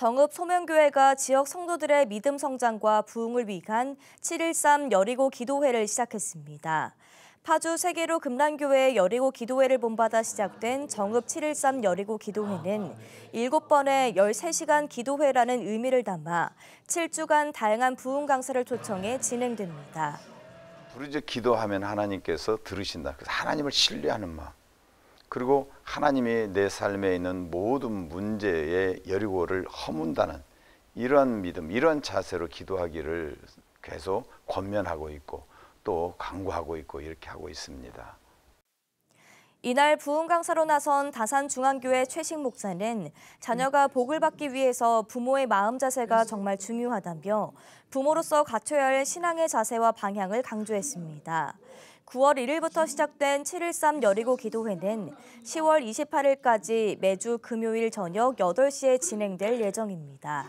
정읍 소명교회가 지역 성도들의 믿음 성장과 부흥을 위한 7.13 여리고 기도회를 시작했습니다. 파주 세계로 금란교회 여리고 기도회를 본받아 시작된 정읍 7.13 여리고 기도회는 7번의 13시간 기도회라는 의미를 담아 7주간 다양한 부흥 강사를 초청해 진행됩니다. 부르짖 기도하면 하나님께서 들으신다. 그래서 하나님을 신뢰하는 마음. 그리고 하나님이 내 삶에 있는 모든 문제의 여리고를 허문다는 이러한 믿음, 이러한 자세로 기도하기를 계속 권면하고 있고 또 강구하고 있고 이렇게 하고 있습니다. 이날 부흥 강사로 나선 다산 중앙교회 최식 목사는 자녀가 복을 받기 위해서 부모의 마음 자세가 정말 중요하다며 부모로서 갖춰야 할 신앙의 자세와 방향을 강조했습니다. 9월 1일부터 시작된 7.13 여리고 기도회는 10월 28일까지 매주 금요일 저녁 8시에 진행될 예정입니다.